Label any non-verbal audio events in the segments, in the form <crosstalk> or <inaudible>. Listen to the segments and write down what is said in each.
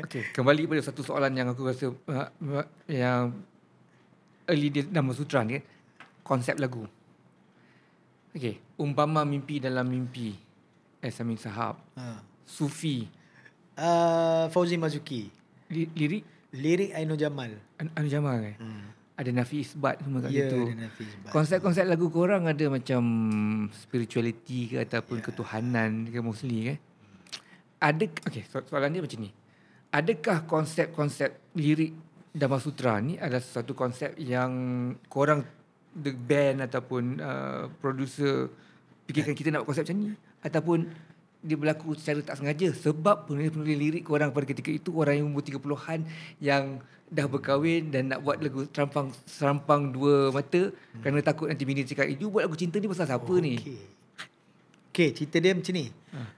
okay, kembali pada satu soalan yang aku rasa uh, uh yang early di nama sutra ni konsep lagu. Okey, umpama mimpi dalam mimpi. Eh, Samin Sahab. Ha. Sufi. Uh, Fauzi Mazuki. lirik? Lirik Aino Jamal. Aino Jamal eh? Hmm. Ada Nafi Isbat semua kat yeah, situ. Konsep-konsep lagu korang ada macam spirituality ke ataupun yeah. ketuhanan ke Muslim eh? Ada, okay, so- soalan dia macam ni adakah konsep-konsep lirik Dharma Sutra ni adalah satu konsep yang korang the band ataupun uh, producer fikirkan kita nak buat konsep macam ni ataupun dia berlaku secara tak sengaja sebab penulis-penulis lirik korang pada ketika itu orang yang umur 30-an yang dah berkahwin dan nak buat lagu serampang serampang dua mata hmm. kerana takut nanti bini cakap eh, you buat lagu cinta ni pasal siapa oh, okay. ni okey cerita dia macam ni hmm.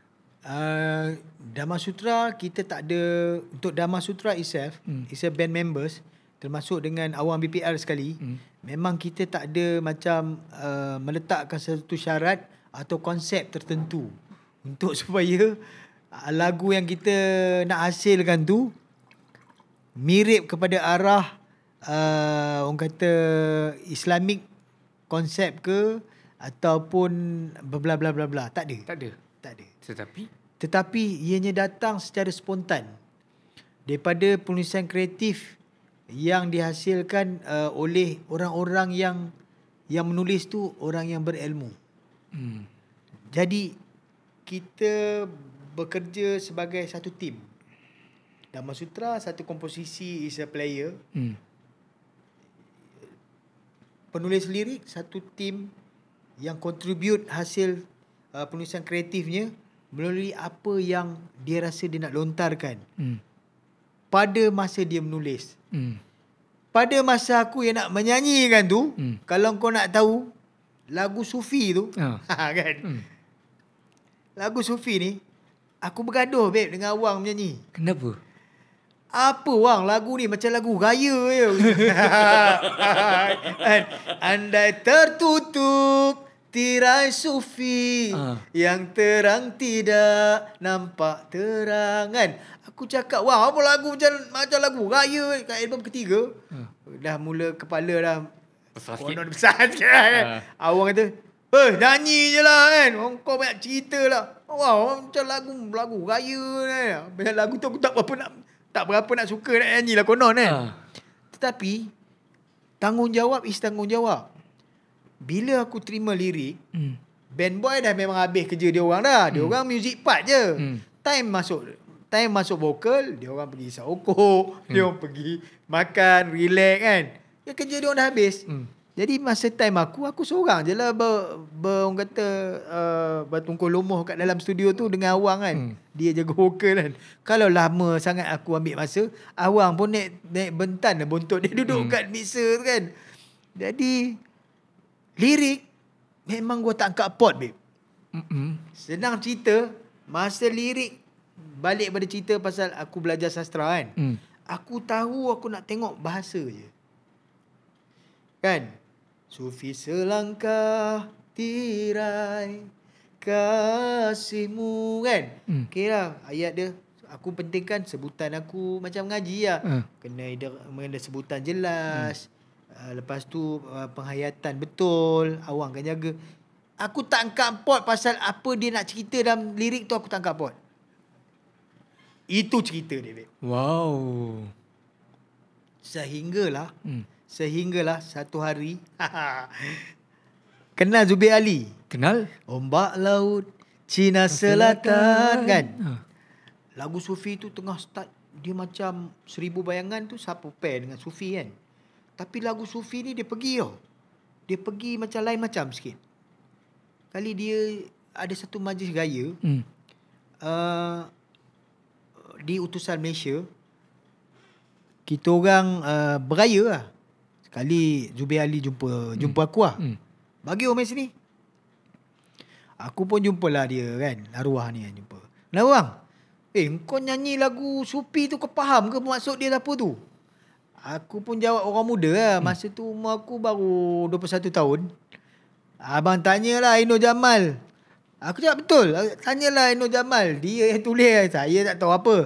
Uh, Dharma Sutra kita tak ada untuk Dharma Sutra itself hmm. it's a band members termasuk dengan awam BPR sekali hmm. memang kita tak ada macam uh, meletakkan satu syarat atau konsep tertentu untuk <laughs> supaya uh, lagu yang kita nak hasilkan tu mirip kepada arah uh, orang kata Islamic konsep ke ataupun bla bla bla bla tak ada tak ada tak ada. Tetapi? Tetapi ianya datang secara spontan. Daripada penulisan kreatif yang dihasilkan uh, oleh orang-orang yang yang menulis tu orang yang berilmu. Hmm. Jadi kita bekerja sebagai satu tim. Dhamma Sutra satu komposisi is a player. Hmm. Penulis lirik satu tim yang contribute hasil uh, penulisan kreatifnya melalui apa yang dia rasa dia nak lontarkan hmm. pada masa dia menulis. Hmm. Pada masa aku yang nak menyanyikan tu, hmm. kalau kau nak tahu lagu sufi tu, oh. <laughs> kan? Hmm. Lagu sufi ni aku bergaduh babe dengan Wang menyanyi. Kenapa? Apa wang lagu ni macam lagu raya je. <laughs> Kan? Andai tertutup tirai sufi ha. yang terang tidak nampak terangan. Aku cakap, wah apa lagu macam, macam lagu raya kat album ketiga. Ha. Dah mula kepala dah besar sikit. Oh, besar <laughs> sikit kan. Ha. Ah. Awang kata, eh nyanyi je lah kan. Orang kau banyak cerita lah. Wah macam lagu lagu raya kan. Banyak lagu tu aku tak berapa nak, tak berapa nak suka nak nyanyi lah konon kan. Ha. Tetapi, tanggungjawab is tanggungjawab bila aku terima lirik mm. band boy dah memang habis kerja dia orang dah dia mm. orang music part je mm. time masuk time masuk vokal dia orang pergi sokok mm. dia orang pergi makan relax kan Ya kerja dia orang dah habis mm. jadi masa time aku aku seorang je lah ber, ber orang kata uh, bertungkul lumuh kat dalam studio tu dengan awang kan mm. dia jaga vokal kan kalau lama sangat aku ambil masa awang pun naik, naik bentan lah buntut dia duduk mm. kat mixer tu kan jadi Lirik Memang gua tak angkat pot babe Mm-mm. Senang cerita Masa lirik Balik pada cerita pasal aku belajar sastra kan mm. Aku tahu aku nak tengok bahasa je Kan Sufi selangkah tirai Kasihmu kan mm. Okay lah ayat dia Aku pentingkan sebutan aku macam ngaji lah mm. Kena ada sebutan jelas mm. Ah, lepas tu uh, penghayatan betul awang kan jaga aku tak angkat pot pasal apa dia nak cerita dalam lirik tu aku tak angkat pot itu cerita dia babe. wow sehinggalah hmm. sehinggalah satu hari <laughs> kenal Zubir Ali kenal ombak laut Cina Selatan, Selatan kan ah. lagu sufi tu tengah start dia macam seribu bayangan tu siapa pair dengan sufi kan tapi lagu sufi ni dia pergi tau. Oh. Dia pergi macam lain macam sikit. Kali dia ada satu majlis gaya. Hmm. Uh, di utusan Malaysia. Kita orang uh, beraya lah. Sekali Zubi Ali jumpa hmm. jumpa aku lah. Hmm. Bagi orang sini. Aku pun jumpa lah dia kan. Arwah ni yang jumpa. Kenapa bang? Eh kau nyanyi lagu Supi tu kau faham ke maksud dia apa tu? Aku pun jawab orang muda lah. Hmm. Masa tu umur aku baru 21 tahun. Abang tanyalah Aino Jamal. Aku cakap betul. Tanyalah Aino Jamal. Dia yang tulis. Lah. Saya tak tahu apa.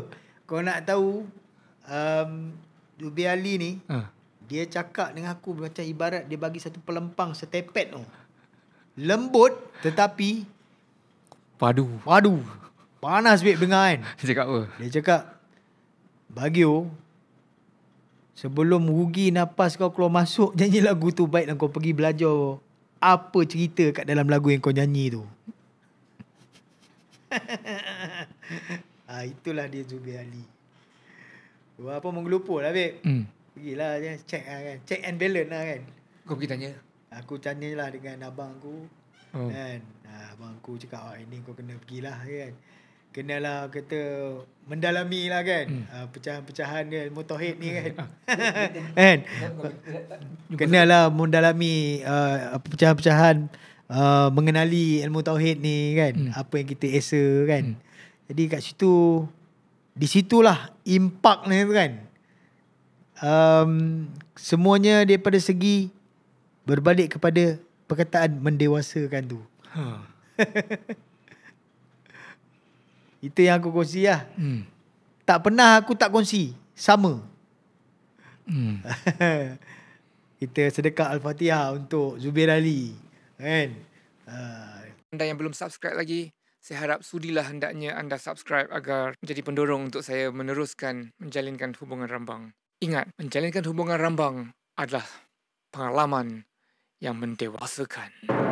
Kau nak tahu. Um, Jubi Ali ni. Hmm. Dia cakap dengan aku macam ibarat dia bagi satu pelempang setepet tu. Lembut tetapi. Padu. Padu. Panas bit dengar kan. <laughs> Dia cakap apa? Dia cakap. Bagio Sebelum rugi nafas kau keluar masuk <laughs> Nyanyi lagu tu baik dan kau pergi belajar Apa cerita kat dalam lagu yang kau nyanyi tu ha, <laughs> Itulah dia Zubi Ali Buat apa menggelupur lah Bek hmm. Pergilah je ya, check lah kan Check and balance lah kan Kau pergi tanya Aku tanya lah dengan abang aku oh. kan? Abang aku cakap oh, Ini kau kena pergilah ya, kan kenalah kata mendalami lah kan hmm. Ah, pecahan-pecahan dia motorhead ni kan ah. <laughs> kan kenalah mendalami uh, pecahan-pecahan uh, mengenali ilmu tauhid ni kan hmm. apa yang kita esa kan hmm. jadi kat situ di situlah impak ni kan um, semuanya daripada segi berbalik kepada perkataan mendewasakan tu ha. <laughs> Itu yang aku kongsi lah. Hmm. Tak pernah aku tak kongsi. Sama. Hmm. <laughs> kita sedekah Al-Fatihah untuk Zubir Ali. Kan? Uh. Anda yang belum subscribe lagi, saya harap sudilah hendaknya anda subscribe agar menjadi pendorong untuk saya meneruskan menjalinkan hubungan rambang. Ingat, menjalinkan hubungan rambang adalah pengalaman yang mendewasakan. Hmm.